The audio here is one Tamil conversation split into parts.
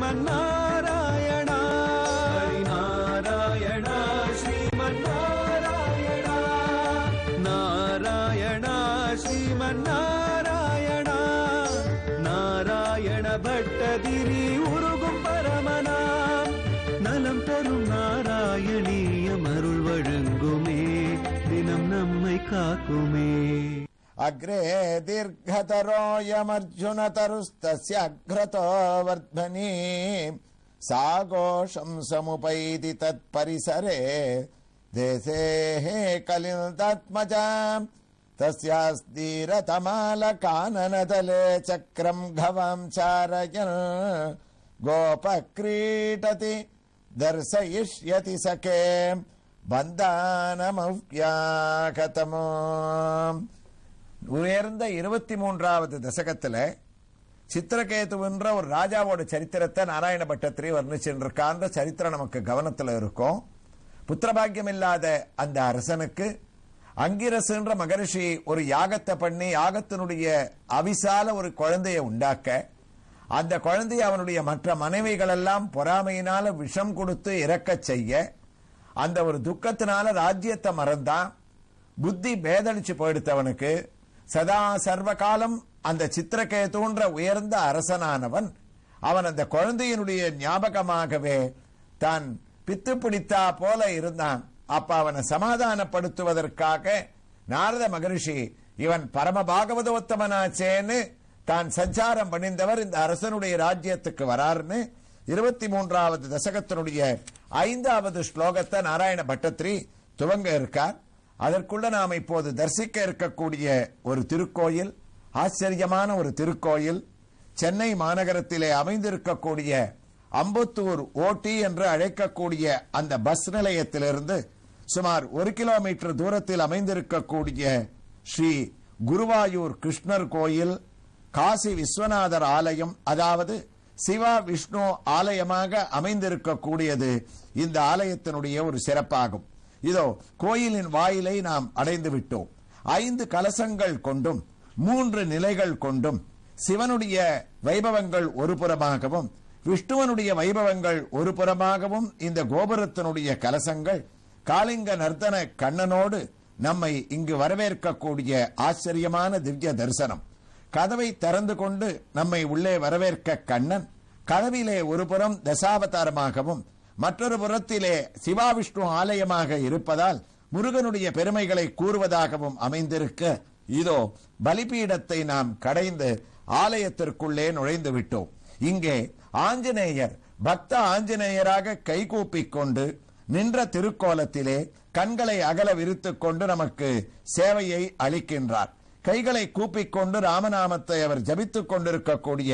ஸ்ரீமன்னாராயணா நாராயணா ஸ்ரீமன்னாராயணா நாராயணா ஸ்ரீமன்னாராயணா நாராயண பட்டதிரி உருகும் பரமனான் நலம் பெறும் நாராயணியம் அருள் வழங்குமே தினம் காக்குமே अग्रे दीर्घतरो यमर्जुन तरुस्तस्य अग्रतो वर्ध्मनि साघोषं समुपैति तत्परिसरे देशे देशेः कलिलतात्मजा तस्यास्तीरतमालकाननदले चक्रम घवां चारयन् गोपक्रीटति दर्शयिष्यति सखे बन्धानमुह्याकतमो உயர்ந்த இருபத்தி மூன்றாவது தசகத்தில் என்ற ஒரு ராஜாவோட சரித்திரத்தை நாராயண பட்டத்திரி வர்ணிச்சுருக்கான்ற சரித்திரம் நமக்கு கவனத்தில் இருக்கும் புத்திரபாகியம் இல்லாத அந்த அரசனுக்கு அங்கிரசுன்ற மகரிஷி ஒரு யாகத்தை பண்ணி யாகத்தினுடைய அவிசால ஒரு குழந்தையை உண்டாக்க அந்த குழந்தைய அவனுடைய மற்ற மனைவிகளெல்லாம் பொறாமையினால விஷம் கொடுத்து இறக்க செய்ய அந்த ஒரு துக்கத்தினால ராஜ்யத்தை மறந்தான் புத்தி பேதளிச்சு போயிடுத்தவனுக்கு சதா சர்வ காலம் அந்த சித்திரக்கே தோன்ற உயர்ந்த அரசனானவன் அவன் அந்த குழந்தையினுடைய ஞாபகமாகவே தான் பித்து பிடித்தா போல இருந்தான் அப்ப அவனை சமாதானப்படுத்துவதற்காக நாரத மகரிஷி இவன் பரம பாகவதோத்தமனாச்சேன்னு தான் சஞ்சாரம் பண்ணிந்தவர் இந்த அரசனுடைய ராஜ்யத்துக்கு வராருன்னு இருபத்தி மூன்றாவது தசகத்தினுடைய ஐந்தாவது ஸ்லோகத்தை நாராயண பட்டத்திரி துவங்க இருக்கார் அதற்குள்ள நாம் இப்போது தரிசிக்க இருக்கக்கூடிய ஒரு திருக்கோயில் ஆச்சரியமான ஒரு திருக்கோயில் சென்னை மாநகரத்திலே அமைந்திருக்கக்கூடிய அம்பத்தூர் ஓட்டி என்று அழைக்கக்கூடிய அந்த பஸ் நிலையத்திலிருந்து சுமார் ஒரு கிலோமீட்டர் தூரத்தில் அமைந்திருக்கக்கூடிய ஸ்ரீ குருவாயூர் கிருஷ்ணர் கோயில் காசி விஸ்வநாதர் ஆலயம் அதாவது சிவா விஷ்ணு ஆலயமாக அமைந்திருக்கக்கூடியது இந்த ஆலயத்தினுடைய ஒரு சிறப்பாகும் இதோ கோயிலின் வாயிலை நாம் அடைந்து விட்டோம் ஐந்து கலசங்கள் கொண்டும் மூன்று நிலைகள் கொண்டும் சிவனுடைய வைபவங்கள் ஒரு புறமாகவும் விஷ்ணுவனுடைய வைபவங்கள் ஒரு புறமாகவும் இந்த கோபுரத்தினுடைய கலசங்கள் காளிங்க நர்த்தன கண்ணனோடு நம்மை இங்கு வரவேற்கக்கூடிய ஆச்சரியமான திவ்ய தரிசனம் கதவை திறந்து கொண்டு நம்மை உள்ளே வரவேற்க கண்ணன் கதவிலே ஒருபுறம் தசாவதாரமாகவும் மற்றொரு புறத்திலே சிவாவிஷ்ணு ஆலயமாக இருப்பதால் முருகனுடைய பெருமைகளை கூறுவதாகவும் அமைந்திருக்க இதோ பலிபீடத்தை நாம் கடைந்து ஆலயத்திற்குள்ளே நுழைந்து விட்டோம் இங்கே ஆஞ்சநேயர் பக்த ஆஞ்சநேயராக கைகூப்பிக் கொண்டு நின்ற திருக்கோலத்திலே கண்களை அகல விரித்துக் கொண்டு நமக்கு சேவையை அளிக்கின்றார் கைகளை கூப்பிக் கொண்டு ராமநாமத்தை அவர் ஜபித்துக் கொண்டிருக்கக்கூடிய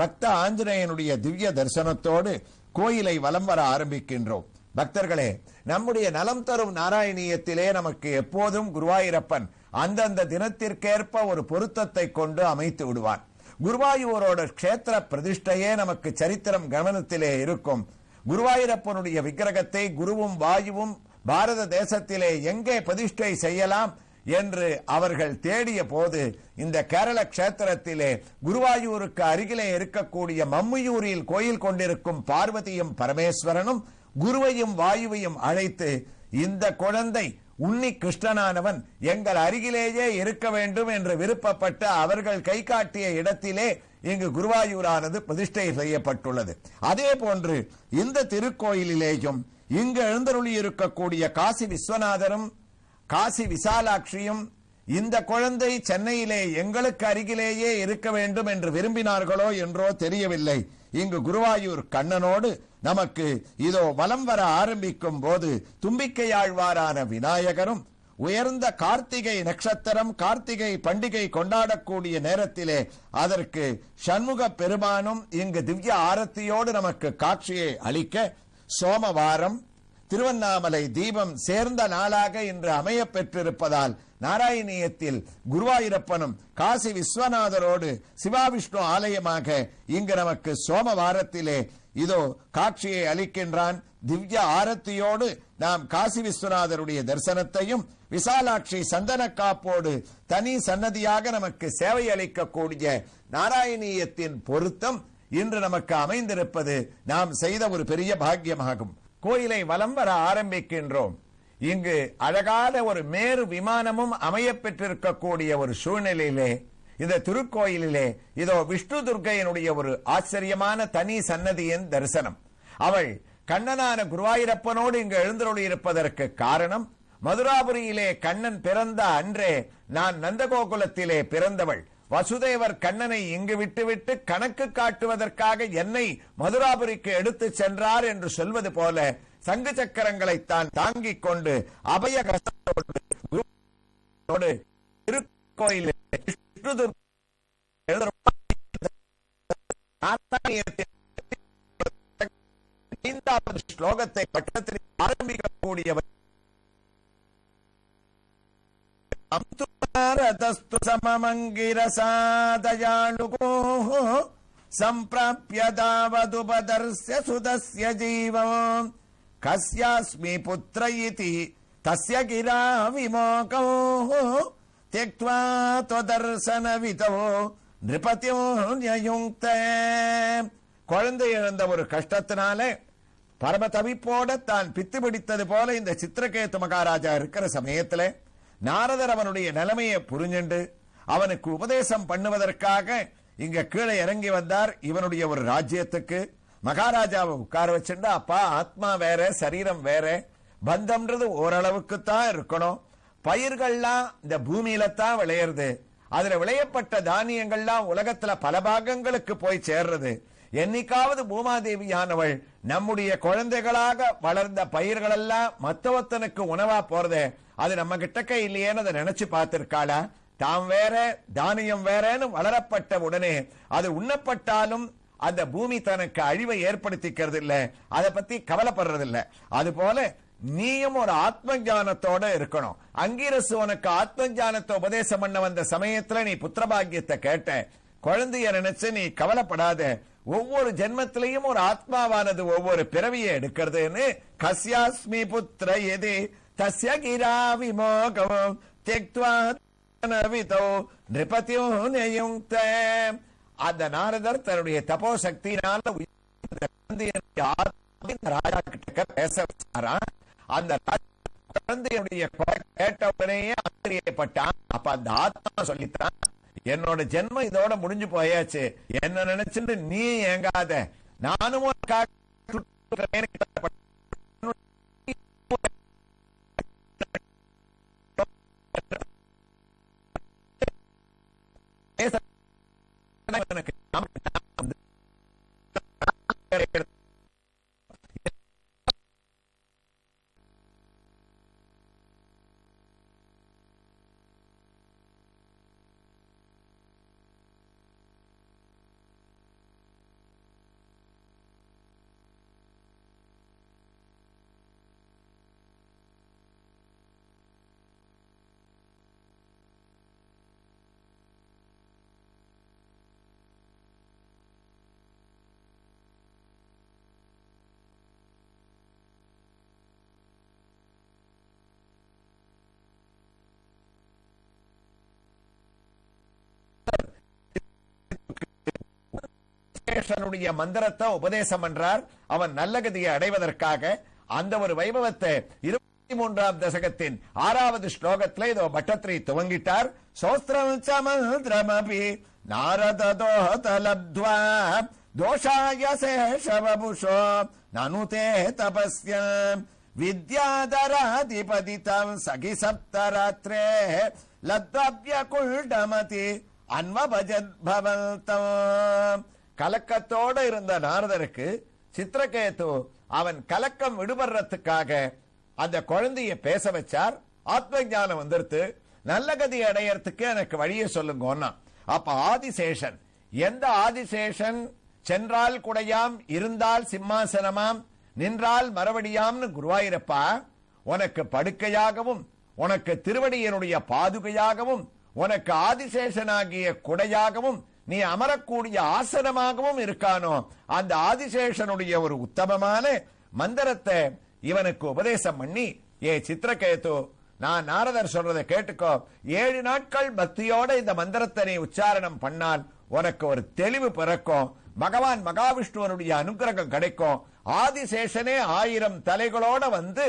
பக்த ஆஞ்சநேயனுடைய திவ்ய தரிசனத்தோடு கோயிலை வலம் வர ஆரம்பிக்கின்றோம் பக்தர்களே நம்முடைய நலம் தரும் நாராயணியத்திலே நமக்கு எப்போதும் குருவாயிரப்பன் அந்தந்த தினத்திற்கேற்ப ஒரு பொருத்தத்தை கொண்டு அமைத்து விடுவான் குருவாயூரோட கஷேத்திர பிரதிஷ்டையே நமக்கு சரித்திரம் கவனத்திலே இருக்கும் குருவாயூரப்பனுடைய விக்கிரகத்தை குருவும் வாயுவும் பாரத தேசத்திலே எங்கே பிரதிஷ்டை செய்யலாம் என்று அவர்கள் தேடிய போது இந்த கேரள கஷேத்திரத்திலே குருவாயூருக்கு அருகிலே இருக்கக்கூடிய மம்மையூரில் கோயில் கொண்டிருக்கும் பார்வதியும் பரமேஸ்வரனும் குருவையும் வாயுவையும் அழைத்து இந்த குழந்தை உன்னி கிருஷ்ணனானவன் எங்கள் அருகிலேயே இருக்க வேண்டும் என்று விருப்பப்பட்டு அவர்கள் கை காட்டிய இடத்திலே இங்கு குருவாயூரானது பிரதிஷ்டை செய்யப்பட்டுள்ளது அதே போன்று இந்த திருக்கோயிலிலேயும் இங்கு எழுந்தருளி இருக்கக்கூடிய காசி விஸ்வநாதரும் காசி விசாலாட்சியும் இந்த குழந்தை சென்னையிலே எங்களுக்கு அருகிலேயே இருக்க வேண்டும் என்று விரும்பினார்களோ என்றோ தெரியவில்லை இங்கு குருவாயூர் கண்ணனோடு நமக்கு இதோ வலம் வர ஆரம்பிக்கும் போது தும்பிக்கையாழ்வாரான விநாயகரும் உயர்ந்த கார்த்திகை நட்சத்திரம் கார்த்திகை பண்டிகை கொண்டாடக்கூடிய நேரத்திலே அதற்கு சண்முக பெருமானும் இங்கு திவ்ய ஆரத்தியோடு நமக்கு காட்சியை அளிக்க சோமவாரம் திருவண்ணாமலை தீபம் சேர்ந்த நாளாக இன்று அமைய பெற்றிருப்பதால் நாராயணியத்தில் குருவாயிரப்பனும் காசி விஸ்வநாதரோடு சிவாவிஷ்ணு ஆலயமாக இங்கு நமக்கு சோம வாரத்திலே இதோ காட்சியை அளிக்கின்றான் திவ்ய ஆரத்தியோடு நாம் காசி விஸ்வநாதருடைய தரிசனத்தையும் விசாலாட்சி சந்தன காப்போடு தனி சன்னதியாக நமக்கு சேவை அளிக்கக்கூடிய நாராயணியத்தின் பொருத்தம் இன்று நமக்கு அமைந்திருப்பது நாம் செய்த ஒரு பெரிய பாக்கியமாகும் கோயிலை வலம் வர ஆரம்பிக்கின்றோம் இங்கு அழகான ஒரு மேறு விமானமும் அமைய ஒரு சூழ்நிலையிலே இந்த திருக்கோயிலிலே இதோ விஷ்ணு துர்கையினுடைய ஒரு ஆச்சரியமான தனி சன்னதியின் தரிசனம் அவள் கண்ணனான குருவாயிரப்பனோடு இங்கு எழுந்தருளி இருப்பதற்கு காரணம் மதுராபுரியிலே கண்ணன் பிறந்த அன்றே நான் நந்தகோகுலத்திலே பிறந்தவள் வசுதேவர் கண்ணனை இங்கு விட்டுவிட்டு கணக்கு காட்டுவதற்காக என்னை மதுராபுரிக்கு எடுத்து சென்றார் என்று சொல்வது போல சங்கு சக்கரங்களை தான் தாங்கிக் கொண்டு அபய கஷ்டத்தோடு திருக்கோயில் ஐந்தாவது ஸ்லோகத்தை பட்டத்தில் ஆரம்பிக்கக்கூடியவர் नारदस्तु सममङ्गिरसादयालुको सम्प्राप्य तावदुपदर्श्य सुतस्य कस्यास्मि पुत्र इति तस्य गिरा विमोकौ त्यक्त्वा त्वदर्शनवितौ நிருபத்தியோ நியுக்த குழந்தை இழந்த ஒரு கஷ்டத்தினாலே பரம தவிப்போட தான் பித்து பிடித்தது போல இந்த சித்திரகேத்து மகாராஜா இருக்கிற சமயத்தில் நாரதர் அவனுடைய நிலைமையை புரிஞ்சுண்டு அவனுக்கு உபதேசம் பண்ணுவதற்காக இங்க கீழே இறங்கி வந்தார் இவனுடைய ஒரு ராஜ்யத்துக்கு மகாராஜாவை உட்கார வச்சுட்டு அப்பா ஆத்மா வேற சரீரம் வேற பந்தம்ன்றது ஓரளவுக்கு தான் இருக்கணும் பயிர்கள்லாம் இந்த பூமியில தான் விளையிறது அதுல விளையப்பட்ட தானியங்கள்லாம் உலகத்துல பல பாகங்களுக்கு போய் சேர்றது என்னைக்காவது பூமாதேவியானவள் நம்முடைய குழந்தைகளாக வளர்ந்த பயிர்கள் எல்லாம் மத்தவத்தனுக்கு உணவா போறது அது நம்ம கிட்டக்க இல்லையேன்னு அதை நினைச்சு பார்த்திருக்காளா தாம் வேற தானியம் வேறன்னு வளரப்பட்ட உடனே அது உண்ணப்பட்டாலும் அந்த பூமி தனக்கு அழிவை ஏற்படுத்திக்கிறது இல்ல அதை பத்தி கவலைப்படுறது இல்ல அது போல நீயும் ஒரு ஆத்ம ஜானத்தோட இருக்கணும் அங்கீரசு உனக்கு ஆத்ம ஜானத்தை உபதேசம் பண்ண வந்த சமயத்துல நீ புத்திரபாகியத்தை கேட்ட குழந்தைய நினைச்சு நீ கவலைப்படாத ஒவ்வொரு ஜென்மத்திலையும் ஒரு ஆத்மாவானது ஒவ்வொரு பிறவியை எடுக்கிறதுன்னு கஸ்யாஸ்மி புத்திர எது தஸ்ய கிரா விமோகம் தெக்துவா நிருபத்தியும் நெயுங்க அந்த நாரதர் தன்னுடைய தபோசக்தியினால ராஜா கிட்ட பேச வச்சாராம் அந்த குழந்தையுடைய கேட்ட ஆச்சரியப்பட்டான் அப்ப அந்த ஆத்மா சொல்லித்தான் என்னோட ஜென்மம் இதோட முடிஞ்சு போயாச்சு என்ன நினைச்சுட்டு நீ ஏங்காத நானும் ராமகிருஷ்ணனுடைய மந்திரத்தை உபதேசம் என்றார் அவன் நல்ல கதியை அடைவதற்காக அந்த ஒரு வைபவத்தை இருபத்தி மூன்றாம் தசகத்தின் ஆறாவது ஸ்லோகத்தில் இதோ பட்டத்திரை துவங்கிட்டார் சோஸ்திரம் சமுதிரமபி நாரததோ தலப்துவா தோஷாய சேஷவபுஷோ நனுதே தபஸ்யம் வித்யாதராதிபதிதம் சகி சப்தராத்திரே லத்வவ்ய குண்டமதி அன்வபஜத் பவந்தம் கலக்கத்தோட இருந்த நாரதருக்கு சித்திரகேத்து அவன் கலக்கம் விடுபடுறதுக்காக அந்த குழந்தைய பேச வச்சார் ஆத்ம ஞானம் வந்துருத்து நல்ல கதி அடையறதுக்கு எனக்கு வழியை சொல்லுங்க அப்ப ஆதிசேஷன் எந்த ஆதிசேஷன் சென்றால் குடையாம் இருந்தால் சிம்மாசனமாம் நின்றால் மறுபடியாம்னு குருவாயிரப்பா உனக்கு படுக்கையாகவும் உனக்கு திருவடியனுடைய பாதுகையாகவும் உனக்கு ஆதிசேஷனாகிய குடையாகவும் நீ அமரக்கூடிய ஆசனமாகவும் இருக்கானோ அந்த ஆதிசேஷனுடைய ஒரு உத்தமமான மந்திரத்தை இவனுக்கு உபதேசம் பண்ணி ஏ சித்திரகேத்து நான் நாரதர் சொல்றதை கேட்டுக்கோ ஏழு நாட்கள் பக்தியோட இந்த மந்திரத்தை நீ உச்சாரணம் பண்ணால் உனக்கு ஒரு தெளிவு பிறக்கும் பகவான் மகாவிஷ்ணுவனுடைய அனுகிரகம் கிடைக்கும் ஆதிசேஷனே ஆயிரம் தலைகளோட வந்து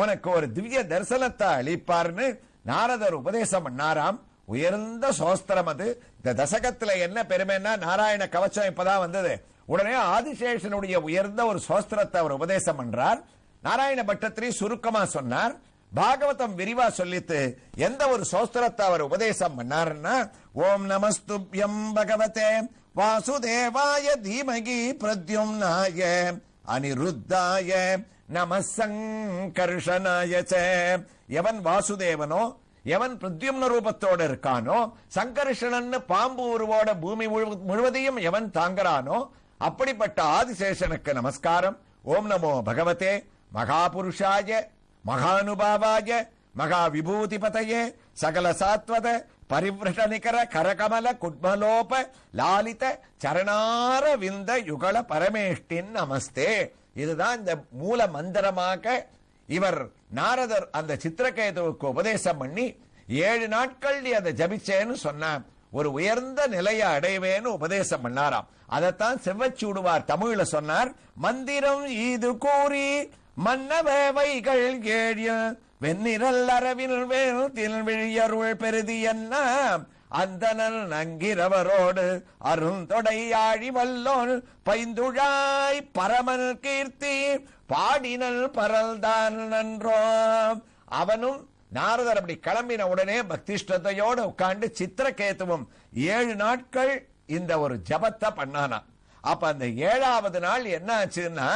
உனக்கு ஒரு திவ்ய தரிசனத்தை அளிப்பார்னு நாரதர் உபதேசம் பண்ணாராம் உயர்ந்த சோஸ்திரம் அது இந்த தசகத்துல என்ன பெருமைன்னா நாராயண கவச்சம் இப்பதான் வந்தது உடனே ஆதிசேஷனுடைய உயர்ந்த ஒரு சோஸ்திரத்தை அவர் உபதேசம் பண்றார் நாராயண பட்டத்திரி சுருக்கமா சொன்னார் பாகவதம் விரிவா சொல்லித்து எந்த ஒரு சோஸ்திரத்தை அவர் உபதேசம் பண்ணாருன்னா ஓம் நமஸ்துபியம் பகவதே வாசுதேவாய தீமகி பிரத்யும் நாய அனிருத்தாய நமசங்கர்ஷனாய எவன் வாசுதேவனோ எவன் பிரத்யும்ன ரூபத்தோட இருக்கானோ சங்கர்ஷணன்னு பாம்பு உருவோட பூமி முழுவதையும் எவன் தாங்கிறானோ அப்படிப்பட்ட ஆதிசேஷனுக்கு நமஸ்காரம் ஓம் நமோ பகவதே மகாபுருஷாய மகானுபாவாய மகா விபூதி பதையே சகல சாத்வத பரிவிருஷ நிகர கரகமல குட்மலோப லாலித சரணார விந்த யுகல பரமேஷ்டின் நமஸ்தே இதுதான் இந்த மூல மந்திரமாக இவர் நாரதர் அந்த சித்திரகேதுவுக்கு உபதேசம் பண்ணி ஏழு நாட்கள் நீ அதை ஜபிச்சேன்னு சொன்ன ஒரு உயர்ந்த நிலையை அடைவேன்னு உபதேசம் பண்ணாராம் அதைத்தான் செவ்வச்சூடுவார் தமிழ்ல சொன்னார் மந்திரம் இது கூறி மன்னவைகள் கேழிய வெண்ணிரல் அரவில் வேத்தில் விழியருள் பெருதி என்ன அந்தனர் நங்கிரவரோடு அருந்தொடையாழி வல்லோன் பைந்துழாய் பரமன் கீர்த்தி பாடினல் பரல்தான் நன்றோம் அவனும் நாரதர் அப்படி கிளம்பின உடனே பக்திஷ்டத்தையோடு உட்காந்து சித்திரகேத்துவம் ஏழு நாட்கள் இந்த ஒரு ஜபத்தை பண்ணானா அப்ப அந்த ஏழாவது நாள் என்ன ஆச்சுன்னா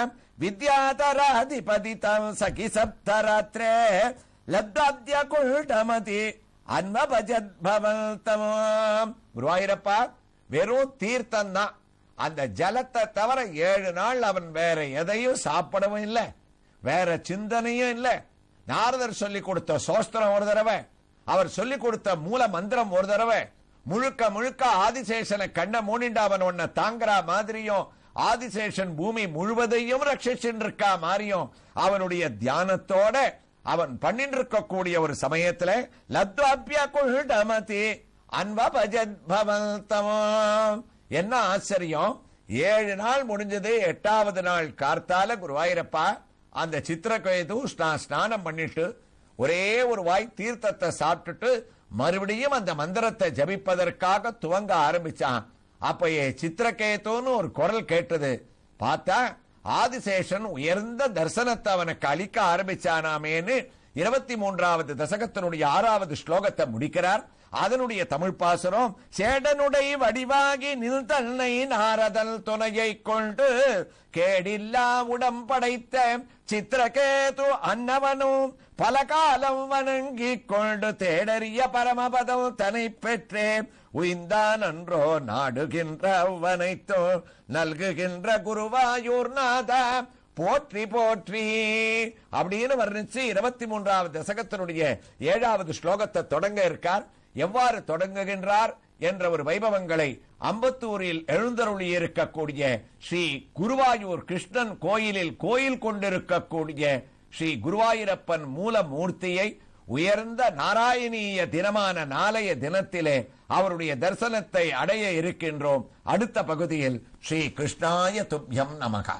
வித்யாதராதிபதி தம் சகி சப்தராத்திரே லப்தாத்ய குல்டமதி அன்ப பஜத் பவந்தமாம் குருவாயிரப்பா வெறும் தீர்த்தம் தான் அந்த ஜலத்தை தவிர ஏழு நாள் அவன் வேற எதையும் சாப்பிடவும் இல்லை வேற சிந்தனையும் இல்லை நாரதர் சொல்லி கொடுத்த சோஸ்திரம் ஒரு தடவை அவர் சொல்லி கொடுத்த மூல மந்திரம் ஒரு தடவை முழுக்க முழுக்க ஆதிசேஷனை கண்ண மூடிண்டு அவன் உன்னை தாங்குற மாதிரியும் ஆதிசேஷன் பூமி முழுவதையும் ரட்சிச்சுட்டு இருக்கா மாறியும் அவனுடைய தியானத்தோட அவன் பண்ணிட்டு இருக்கக்கூடிய ஒரு சமயத்துல லத்வாபியா குழு டமதி அன்பபஜத் பவந்தமா என்ன ஆச்சரியம் ஏழு நாள் முடிஞ்சது எட்டாவது நாள் கார்த்தால குருவாயிரப்பா அந்த நான் ஸ்நானம் பண்ணிட்டு ஒரே ஒரு வாய் தீர்த்தத்தை சாப்பிட்டுட்டு மறுபடியும் அந்த மந்திரத்தை ஜபிப்பதற்காக துவங்க ஆரம்பிச்சான் அப்ப சித்திரகேத்துன்னு ஒரு குரல் கேட்டது பார்த்தா ஆதிசேஷன் உயர்ந்த தரிசனத்தை அவனுக்கு அளிக்க ஆரம்பிச்சானாமேன்னு இருபத்தி மூன்றாவது தசகத்தினுடைய ஆறாவது ஸ்லோகத்தை முடிக்கிறார் அதனுடைய தமிழ் பாசுரம் சேடனுடைய வடிவாகி நில் தன்னை நாரதல் துணையை கொண்டு கேடில்லா உடம்படைத்த சித்திரகேது அன்னவனும் பல காலம் வணங்கிக் கொண்டு தேடறிய பரமபதம் தனை பெற்றேன் உயிந்தான் அன்றோ நாடுகின்ற அவனைத்தோ நல்குகின்ற குருவாயூர் நாத போற்றி போற்றி அப்படின்னு வர்ணிச்சு இருபத்தி மூன்றாவது தசகத்தினுடைய ஏழாவது ஸ்லோகத்தை தொடங்க இருக்கார் எவ்வாறு தொடங்குகின்றார் என்ற ஒரு வைபவங்களை அம்பத்தூரில் எழுந்தருளி இருக்கக்கூடிய ஸ்ரீ குருவாயூர் கிருஷ்ணன் கோயிலில் கோயில் கொண்டிருக்கக்கூடிய ஸ்ரீ குருவாயூரப்பன் மூர்த்தியை உயர்ந்த நாராயணீய தினமான நாளைய தினத்திலே அவருடைய தரிசனத்தை அடைய இருக்கின்றோம் அடுத்த பகுதியில் ஸ்ரீ கிருஷ்ணாய துப்யம் நமகா